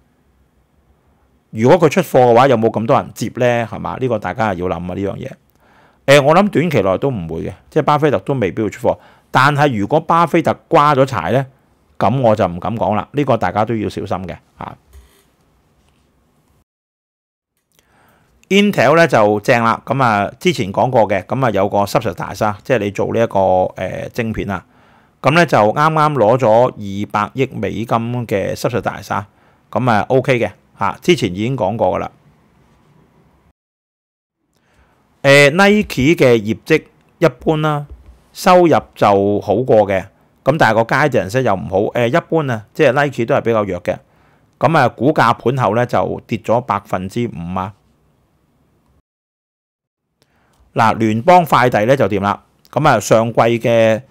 Speaker 1: 如果佢出貨嘅話，有冇咁多人接呢？係嘛？呢個大家要諗啊！呢樣嘢，我諗短期內都唔會嘅，即係巴菲特都未必會出貨。但係如果巴菲特瓜咗柴呢，咁我就唔敢講啦。呢個大家都要小心嘅 Intel 咧就正啦，咁啊之前講過嘅，咁啊有個濕石大沙，即係你做呢一個誒晶片啊。咁咧就啱啱攞咗二百億美金嘅濕石大沙，咁啊 OK 嘅。啊，之前已經講過㗎啦。Nike 嘅業績一般啦，收入就好過嘅，咁但係個街值息又唔好。誒一般啊，即係 Nike 都係比較弱嘅。咁啊，股價盤後咧就跌咗百分之五啊。嗱，聯邦快遞咧就掂啦？咁啊，上季嘅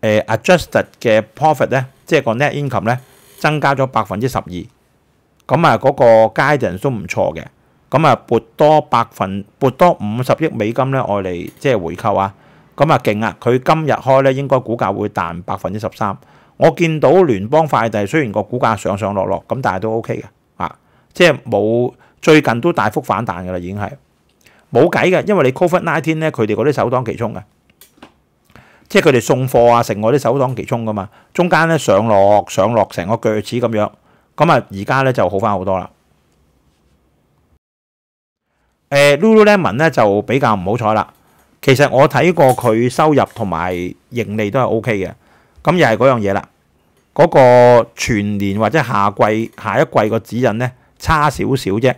Speaker 1: adjusted 嘅 profit 咧，即係個 net income 咧，增加咗百分之十二。咁啊，嗰個階段都唔錯嘅。咁啊，撥多百分撥多五十億美金咧，我嚟即係回購啊。咁啊，勁啊！佢今日開咧，應該股價會彈百分之十三。我見到聯邦快遞雖然個股價上上落落，咁但係都 O K 嘅啊，即係冇最近都大幅反彈㗎啦，已經係冇計嘅，因為你 Covid nineteen 咧，佢哋嗰啲首當其衝嘅，即係佢哋送貨啊，成個啲首當其衝㗎嘛。中間咧上落上落成個鋸齒咁樣。咁啊，而家咧就好翻好多啦。l u l u l e m o n 咧就比較唔好彩啦。其實我睇過佢收入同埋盈利都係 O K 嘅，咁又係嗰樣嘢啦。嗰個全年或者下季下一季個指引咧差少少啫。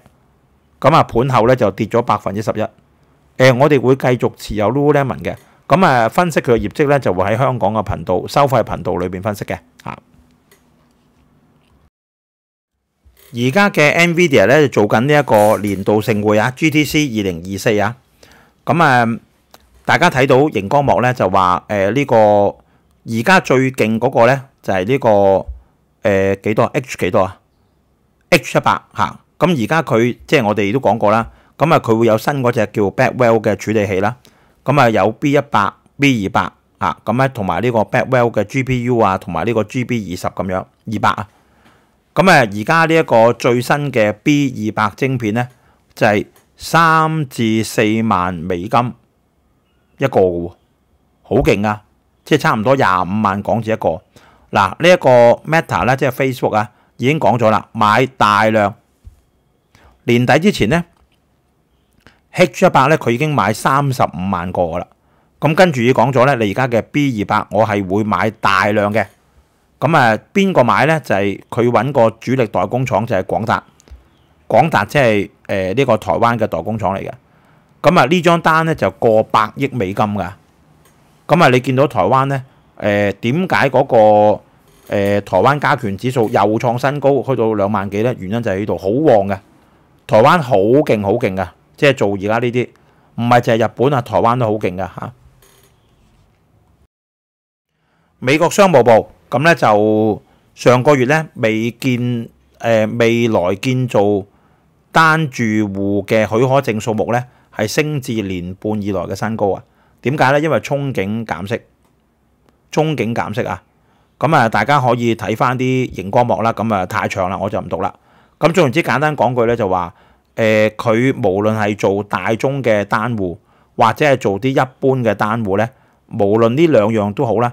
Speaker 1: 咁啊，盤後咧就跌咗百分之十一。誒，我哋會繼續持有 Lululemon 嘅。咁啊，分析佢嘅業績咧，就會喺香港嘅頻道收費頻道裏边分析嘅。嚇。而家嘅 NVIDIA 咧就做紧呢一个年度盛会啊，GTC 二零二四啊，咁啊，大家睇到荧光幕咧就话诶呢个而家最劲嗰个咧就系呢个诶几多 H 几多啊 H 一百吓，咁而家佢即系我哋都讲过啦，咁啊佢会有新嗰只叫 b a c k w e l l 嘅处理器啦，咁啊有 B 一百 B 二百吓，咁咧同埋呢个 b a c k w e l l 嘅 GPU 啊，同埋呢个 GB 二十咁样二百啊。咁誒，而家呢一個最新嘅 B 二百晶片呢，就係三至四萬美金一個嘅喎，好勁啊！即係差唔多廿五萬港紙一個。嗱，呢一個 Meta 咧，即係 Facebook 啊，已經講咗啦，買大量。年底之前呢 h 一百咧，佢已經買三十五萬個啦。咁跟住已講咗咧，你而家嘅 B 二百，我係會買大量嘅。咁啊，邊個買呢？就係佢揾個主力代工廠，就係廣達。廣達即係呢個台灣嘅代工廠嚟嘅。咁啊，呢張單呢就過百億美金㗎。咁啊，你見到台灣呢，誒點解嗰個台灣加權指數又創新高，開到兩萬幾呢？原因就喺度好旺嘅。台灣好勁好勁嘅，即係做而家呢啲唔係就係日本啊，台灣都好勁㗎美國商務部。咁咧就上個月咧未建誒未來建造單住戶嘅許可證數目咧係升至年半以來嘅新高啊！點解咧？因為憧憬減息，憧憬減息啊！咁啊大家可以睇翻啲熒光幕啦，咁啊太長啦，我就唔讀啦。咁總言之簡單講句咧就話誒佢無論係做大中嘅單户或者係做啲一般嘅單户咧，無論呢兩樣都好啦。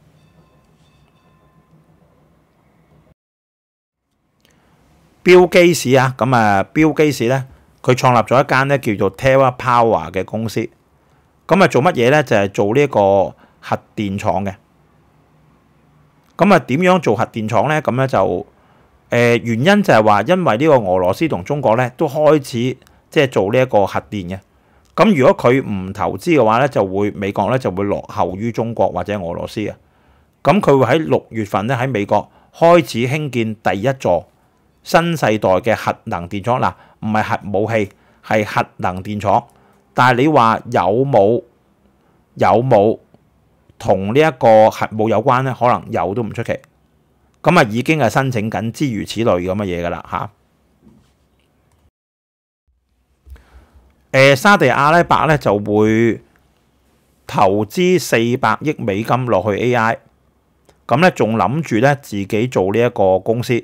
Speaker 1: 標基士啊，咁啊，標基士咧，佢創立咗一間咧叫做 t e l a p o w e r 嘅公司。咁啊，做乜嘢咧？就係做呢一個核電廠嘅。咁啊，點樣做核電廠咧？咁咧就誒原因就係話，因為呢個俄羅斯同中國咧都開始即係做呢一個核電嘅。咁如果佢唔投資嘅話咧，就會美國咧就會落後於中國或者俄羅斯嘅。咁佢會喺六月份咧喺美國開始興建第一座。新世代嘅核能電廠嗱，唔係核武器，係核能電廠。但係你話有冇有冇同呢一個核武有關咧？可能有都唔出奇。咁啊，已經係申請緊之如此類咁嘅嘢㗎啦嚇。沙地阿拉伯咧就會投資四百億美金落去 A.I. 咁咧，仲諗住咧自己做呢一個公司。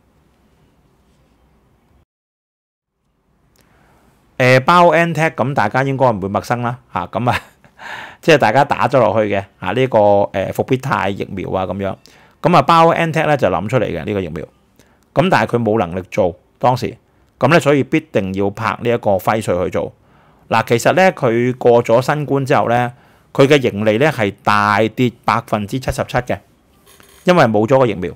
Speaker 1: 誒包 Antec 咁，大家應該唔會陌生啦嚇。咁啊，即係大家打咗落去嘅嚇呢個誒復必泰疫苗啊咁樣咁啊包 Antec 咧就諗出嚟嘅呢個疫苗咁，但係佢冇能力做當時咁咧，所以必定要拍呢一個揮税去做嗱。其實咧，佢過咗新冠之後咧，佢嘅盈利咧係大跌百分之七十七嘅，因為冇咗個疫苗。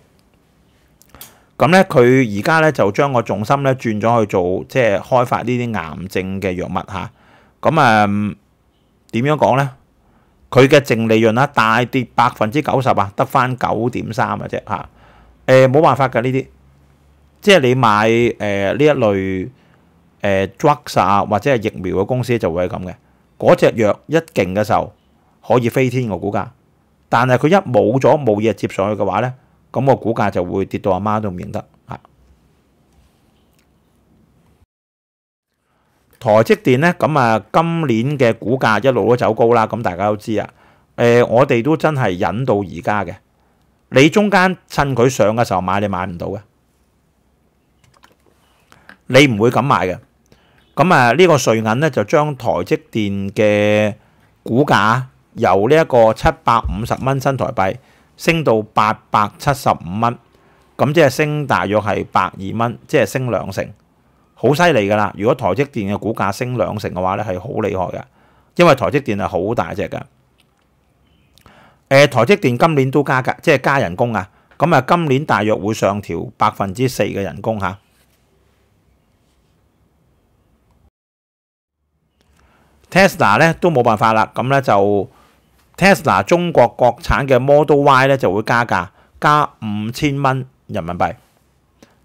Speaker 1: 咁咧，佢而家咧就將個重心咧轉咗去做，即係開發呢啲癌症嘅藥物嚇。咁誒點樣講咧？佢嘅淨利潤啊，大跌百分之九十啊，得翻九點三嘅啫嚇。誒冇辦法㗎呢啲，即係你買誒呢一類誒 drugs 啊，或者係疫苗嘅公司就會係咁嘅。嗰只藥一勁嘅時候可以飛天個股價，但係佢一冇咗冇嘢接上去嘅話咧。咁我股價就會跌到阿媽都唔認得台積電咧，咁啊，今年嘅股價一路都走高啦。咁大家都知啊，我哋都真係忍到而家嘅。你中間趁佢上嘅時候買，你買唔到嘅。你唔會咁買嘅。咁啊，呢個瑞銀咧就將台積電嘅股價由呢一個七百五十蚊新台幣。升到八百七十五蚊，咁即系升大約係百二蚊，即系升兩成，好犀利噶啦！如果台積電嘅股價升兩成嘅話咧，係好厲害嘅，因為台積電係好大隻噶。誒，台積電今年都加即係加人工啊！咁啊，今年大約會上調百分之四嘅人工嚇。Tesla 咧都冇辦法啦，咁咧就。Tesla 中國國產嘅 Model Y 咧就會加價加五千蚊人民幣，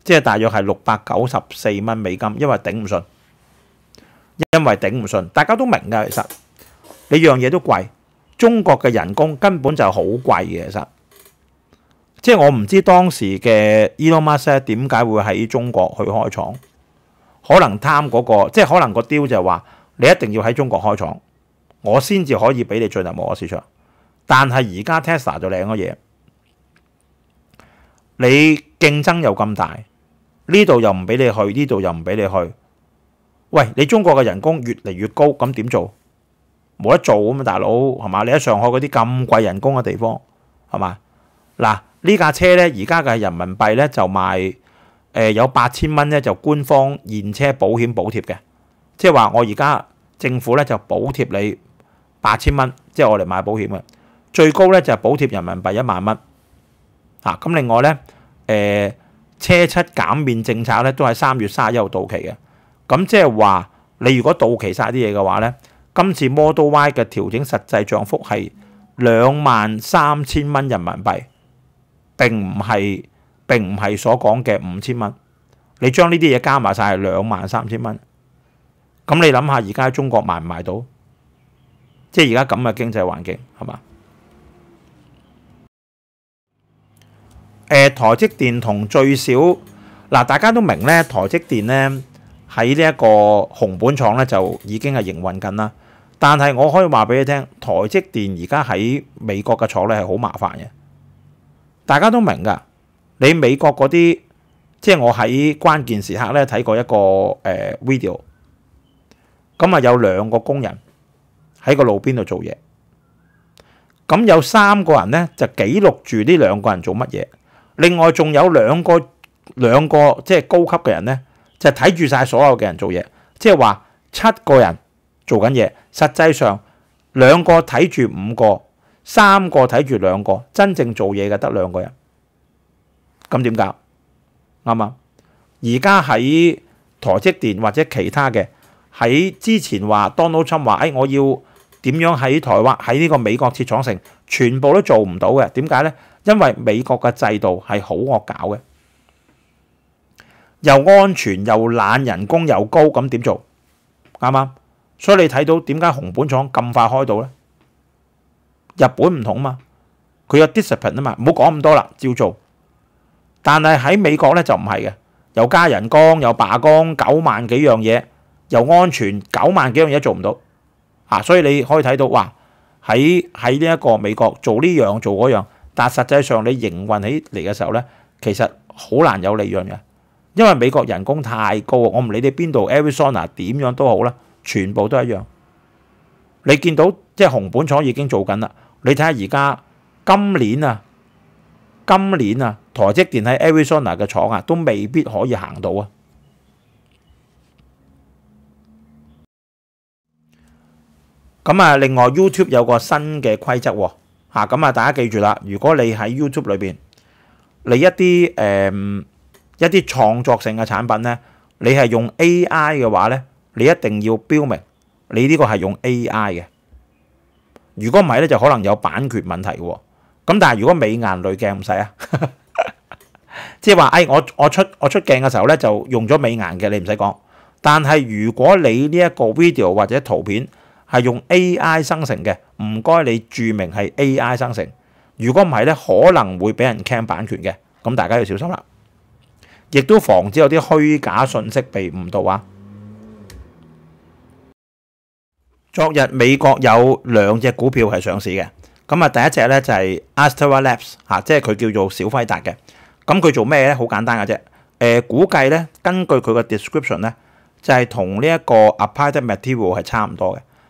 Speaker 1: 即係大約係六百九十四蚊美金，因為頂唔順，因為頂唔順，大家都明㗎。其實你樣嘢都貴，中國嘅人工根本就好貴嘅。其實即係我唔知當時嘅 Elon Musk 點解會喺中國去開廠，可能貪嗰個，即係可能個 deal 就係話你一定要喺中國開廠。我先至可以俾你進入摩的市場，但係而家 Tesla 就靚咗嘢，你競爭又咁大，呢度又唔俾你去，呢度又唔俾你去。喂，你中國嘅人工越嚟越高，咁點做？冇得做咁嘛，大佬係嘛？你喺上海嗰啲咁貴人工嘅地方係嘛？嗱，呢架車呢，而家嘅人民幣呢，就賣誒有八千蚊呢，就官方現車保險補貼嘅，即係話我而家政府呢，就補貼你。八千蚊，即系我嚟買保險嘅，最高咧就補貼人民幣一萬蚊。啊，咁另外咧，誒車七減免政策咧都喺三月三一號到期嘅。咁即係話，你如果到期晒啲嘢嘅話咧，今次 Model Y 嘅調整實際漲幅係兩萬三千蚊人民幣，並唔係並唔係所講嘅五千蚊。你將呢啲嘢加埋晒係兩萬三千蚊。咁你諗下，而家中國賣唔賣到？即係而家咁嘅經濟環境，係嘛？誒，台積電同最少嗱，大家都明咧，台積電咧喺呢一個紅本廠咧就已經係營運緊啦。但係我可以話俾你聽，台積電而家喺美國嘅廠咧係好麻煩嘅。大家都明㗎，你美國嗰啲即係我喺關鍵時刻咧睇過一個誒 video，咁啊有兩個工人。喺個路邊度做嘢，咁有三個人呢，就記錄住呢兩個人做乜嘢，另外仲有兩個兩個即系高級嘅人呢，就睇住晒所有嘅人做嘢，即系話七個人做緊嘢，實際上兩個睇住五個，三個睇住兩個，真正做嘢嘅得兩個人。咁點解？啱啱而家喺台積電或者其他嘅，喺之前話 Donald Trump 話：，誒，我要。點樣喺台灣喺呢個美國設廠城，全部都做唔到嘅？點解呢？因為美國嘅制度係好惡搞嘅，又安全又懶，人工又高，咁點做？啱啱？所以你睇到點解紅本廠咁快開到呢？日本唔同嘛，佢有 discipline 啊嘛，唔好講咁多啦，照做。但係喺美國呢，就唔係嘅，又加人工又罷工，九萬幾樣嘢又安全，九萬幾樣嘢做唔到。啊，所以你可以睇到，哇！喺喺呢一個美國做呢樣做嗰樣，但實際上你營運起嚟嘅時候呢，其實好難有利潤嘅，因為美國人工太高我唔理你邊度，Arizona 點樣都好啦，全部都一樣。你見到即係紅本廠已經做緊啦，你睇下而家今年啊，今年啊台積電喺 Arizona 嘅廠啊，都未必可以行到啊！咁啊，另外 YouTube 有個新嘅規則喎，嚇咁啊，大家記住啦。如果你喺 YouTube 裏邊你一啲誒一啲創作性嘅產品咧，你係用 A.I. 嘅話咧，你一定要標明你呢個係用 A.I. 嘅。如果唔係咧，就可能有版權問題喎。咁但係如果美顏濾鏡唔使啊，即係話誒，我我出我出鏡嘅時候咧就用咗美顏嘅，你唔使講。但係如果你呢一個 video 或者圖片，係用 A.I. 生成嘅，唔該你注明係 A.I. 生成。如果唔係咧，可能會俾人 c a m 版權嘅，咁大家要小心啦。亦都防止有啲虛假信息被誤導啊。昨日美國有兩隻股票係上市嘅，咁啊，第一隻咧就係 Asteral Labs 嚇，即係佢叫做小輝達嘅。咁佢做咩咧？好簡單嘅啫。誒，估計咧，根據佢嘅 description 咧，就係同呢一個 Applied Material 係差唔多嘅。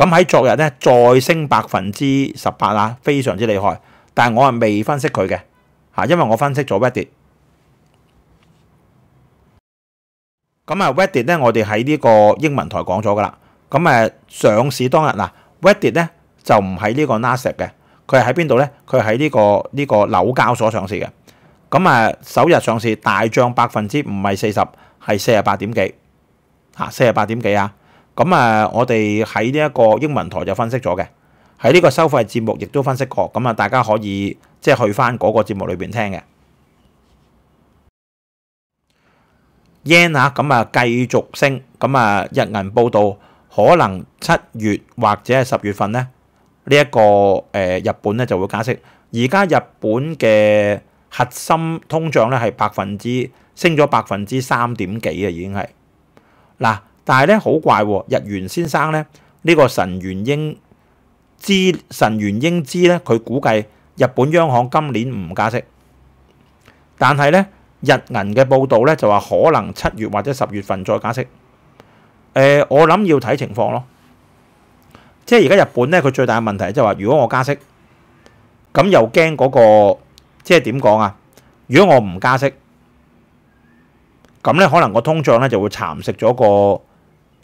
Speaker 1: 咁喺昨日咧再升百分之十八啊，非常之厲害。但系我啊未分析佢嘅嚇，因為我分析咗 Wedd。咁啊 Wedd 咧，我哋喺呢個英文台講咗噶啦。咁誒上市當日嗱，Wedd 咧就唔喺呢個 Nasdaq 嘅，佢係喺邊度咧？佢喺呢個呢個紐交所上市嘅。咁啊首日上市大漲百分之唔係四十，係四十八點幾嚇，四十八點幾啊！咁啊，我哋喺呢一個英文台就分析咗嘅，喺呢個收費節目亦都分析過。咁啊，大家可以即係去翻嗰個節目裏邊聽嘅。yen 啊，咁啊繼續升。咁啊，日銀報道可能七月或者係十月份呢，呢一個誒日本呢就會加息。而家日本嘅核心通脹呢係百分之升咗百分之三點幾啊，已經係嗱。但係咧好怪，日元先生咧呢個神原英之神原英之咧，佢估計日本央行今年唔加息，但係咧日銀嘅報道咧就話可能七月或者十月份再加息。誒，我諗要睇情況咯。即係而家日本咧，佢最大嘅問題就係話，如果我加息，咁又驚嗰個，即係點講啊？如果我唔加息，咁咧可能個通脹咧就會蠶食咗個。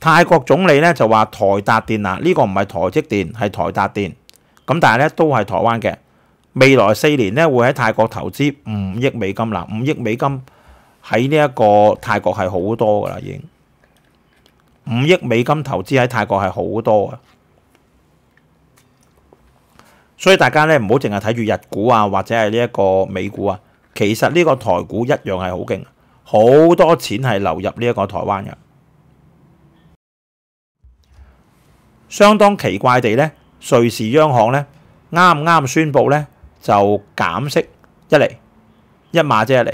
Speaker 1: 泰國總理咧就話台達電啦，呢個唔係台積電，係台達電。咁但係咧都係台灣嘅。未來四年咧會喺泰國投資五億美金啦，五億美金喺呢一個泰國係好多噶啦，已經五億美金投資喺泰國係好多啊！所以大家咧唔好淨係睇住日股啊，或者係呢一個美股啊，其實呢個台股一樣係好勁，好多錢係流入呢一個台灣嘅。相當奇怪地呢瑞士央行呢啱啱宣布呢就減息一嚟一馬啫一嚟，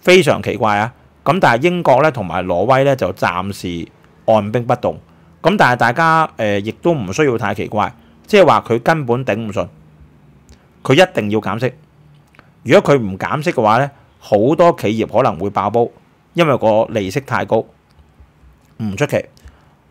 Speaker 1: 非常奇怪啊！咁但係英國呢同埋挪威呢就暫時按兵不動。咁但係大家誒亦都唔需要太奇怪，即係話佢根本頂唔順，佢一定要減息。如果佢唔減息嘅話呢好多企業可能會爆煲，因為個利息太高，唔出奇。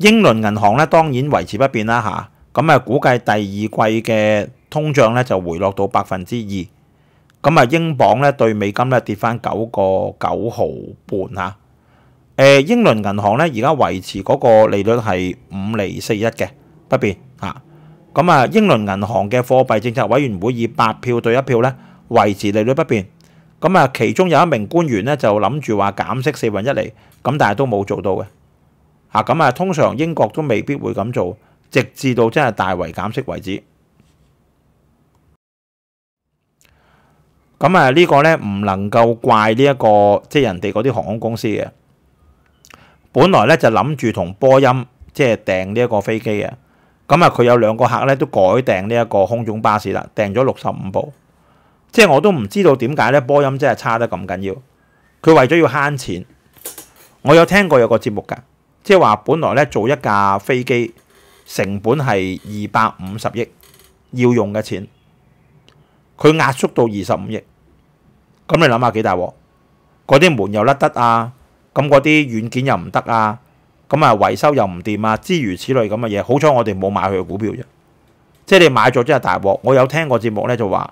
Speaker 1: 英倫銀行咧當然維持不變啦吓，咁啊估計第二季嘅通脹咧就回落到百分之二，咁啊英镑咧對美金咧跌翻九個九毫半嚇。誒英倫銀行咧而家維持嗰個利率係五厘四一嘅不變吓，咁啊英倫銀行嘅貨幣政策委員會以八票對一票咧維持利率不變，咁啊其中有一名官員咧就諗住話減息四分一嚟，咁但係都冇做到嘅。啊，咁啊，通常英國都未必會咁做，直至到真係大為減息為止。咁啊，呢個咧唔能夠怪呢一個即係人哋嗰啲航空公司嘅。本來咧就諗住同波音即係訂呢一個飛機嘅，咁啊佢有兩個客咧都改訂呢一個空中巴士啦，訂咗六十五部，即係我都唔知道點解咧波音真係差得咁緊要。佢為咗要慳錢，我有聽過有個節目㗎。即系话本来咧做一架飞机成本系二百五十亿要用嘅钱，佢压缩到二十五亿，咁你谂下几大镬？嗰啲门又甩得啊，咁嗰啲软件又唔得啊，咁啊维修又唔掂啊，諸如此類咁嘅嘢。好彩我哋冇買佢嘅股票啫，即系你買咗真系大鑊。我有聽過節目咧就話，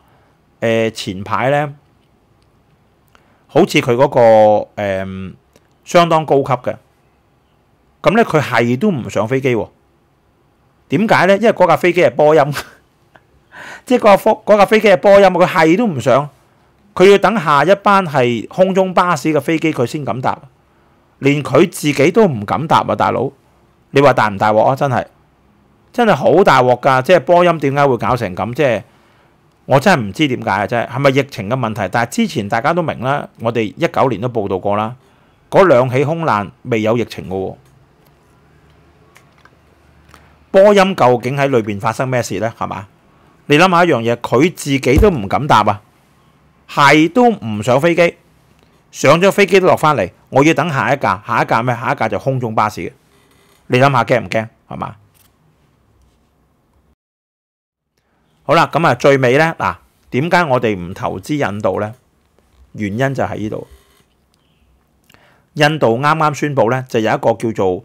Speaker 1: 誒前排咧好似佢嗰個相當高級嘅。咁咧，佢係都唔上飛機喎？點解咧？因為嗰架飛機係波音，即係嗰架飛嗰架飞機係波音。佢係都唔上，佢要等下一班係空中巴士嘅飛機，佢先敢搭。連佢自己都唔敢搭啊！大佬，你話大唔大鑊啊？真係真係好大鑊㗎！即係波音點解會搞成咁？即係我真係唔知點解啊！真係係咪疫情嘅問題？但係之前大家都明啦，我哋一九年都報道過啦，嗰兩起空難未有疫情嘅喎。波音究竟喺里边发生咩事呢？系嘛？你谂下一样嘢，佢自己都唔敢答啊！系都唔上飞机，上咗飞机都落翻嚟，我要等下一架，下一架咩？下一架就空中巴士。你谂下惊唔惊？系嘛？好啦，咁啊，最尾呢，嗱，点解我哋唔投资印度呢？原因就喺呢度。印度啱啱宣布呢，就有一个叫做。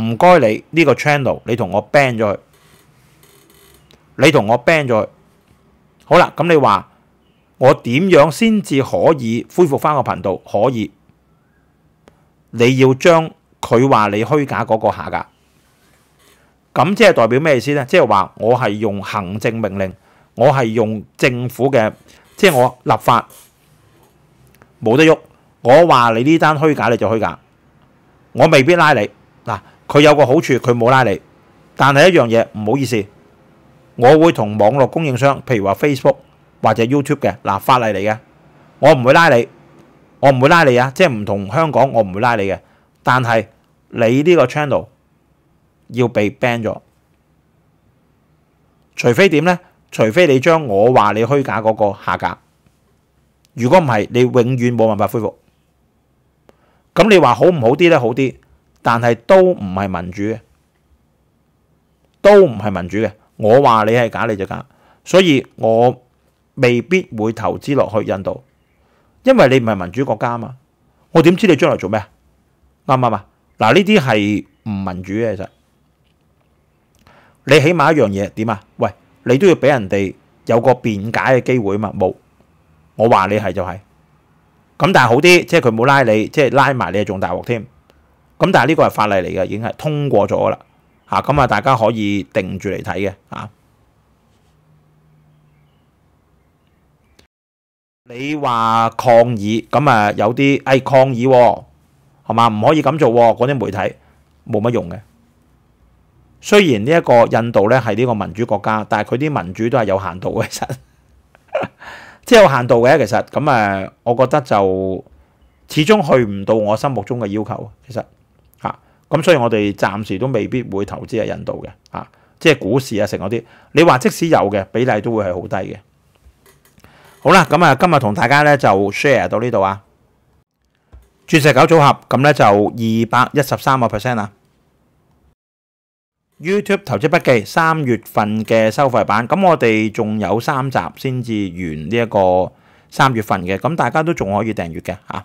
Speaker 1: 唔该，你呢个 channel，你同我 ban 咗佢，你同我 ban 咗佢，好啦，咁你话我点样先至可以恢复翻个频道？可以，你要将佢话你虚假嗰个下架。咁即系代表咩意思呢？即系话我系用行政命令，我系用政府嘅，即系我立法冇得喐，我话你呢单虚假你就虚假，我未必拉你嗱。佢有個好處，佢冇拉你，但係一樣嘢唔好意思，我會同網絡供應商，譬如話 Facebook 或者 YouTube 嘅嗱法例嚟嘅，我唔會拉你，我唔會拉你啊，即係唔同香港我唔會拉你嘅，但係你呢個 channel 要被 ban 咗，除非點呢？除非你將我話你虛假嗰個下架，如果唔係，你永遠冇辦法恢復。咁你話好唔好啲呢？好啲。但系都唔系民主嘅，都唔系民主嘅。我话你系假，你就假，所以我未必会投资落去印度，因为你唔系民主国家嘛。我点知你将来做咩啊？啱唔啱啊？嗱，呢啲系唔民主嘅其实。你起码一样嘢点啊？喂，你都要俾人哋有个辩解嘅机会嘛。冇，我话你系就系。咁但系好啲，即系佢冇拉你，即系拉埋你仲大镬添。咁但系呢个系法例嚟嘅，已经系通过咗啦，吓咁啊大家可以定住嚟睇嘅，吓你话抗议咁啊有啲哎、抗议，系嘛唔可以咁做，嗰啲媒体冇乜用嘅。虽然呢一个印度咧系呢个民主国家，但系佢啲民主都系有限度嘅，其实 即系有限度嘅。其实咁啊，我觉得就始终去唔到我心目中嘅要求，其实。嚇，咁所以我哋暫時都未必會投資喺印度嘅，嚇，即係股市啊，成嗰啲。你話即使有嘅比例都會係好低嘅。好啦，咁啊，今日同大家咧就 share 到呢度啊。鑽石狗組合，咁咧就二百一十三個 percent 啊。YouTube 投資筆記三月份嘅收費版，咁我哋仲有三集先至完呢一個三月份嘅，咁大家都仲可以訂閱嘅嚇。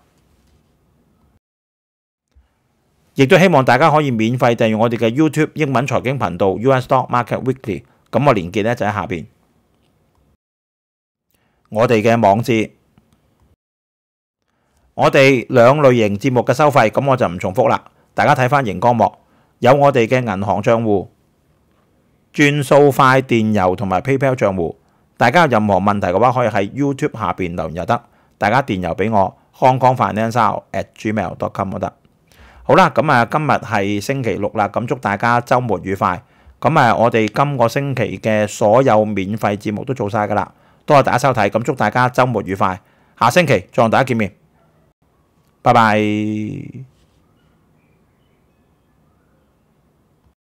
Speaker 1: 亦都希望大家可以免費訂閱我哋嘅 YouTube 英文財經頻道 US Stock Market Weekly，咁我連結咧就喺下邊。我哋嘅網址，我哋兩類型節目嘅收費，咁我就唔重複啦。大家睇翻熒光幕，有我哋嘅銀行帳户、轉數快電郵同埋 PayPal 账户。大家有任何問題嘅話，可以喺 YouTube 下邊留言得。大家電郵俾我康光飯靚炒 at gmail dot com 都得。好啦，咁啊，今日系星期六啦，咁祝大家周末愉快。咁啊，我哋今个星期嘅所有免费节目都做晒噶啦，多谢大家收睇，咁祝大家周末愉快，下星期再同大家见面，拜拜。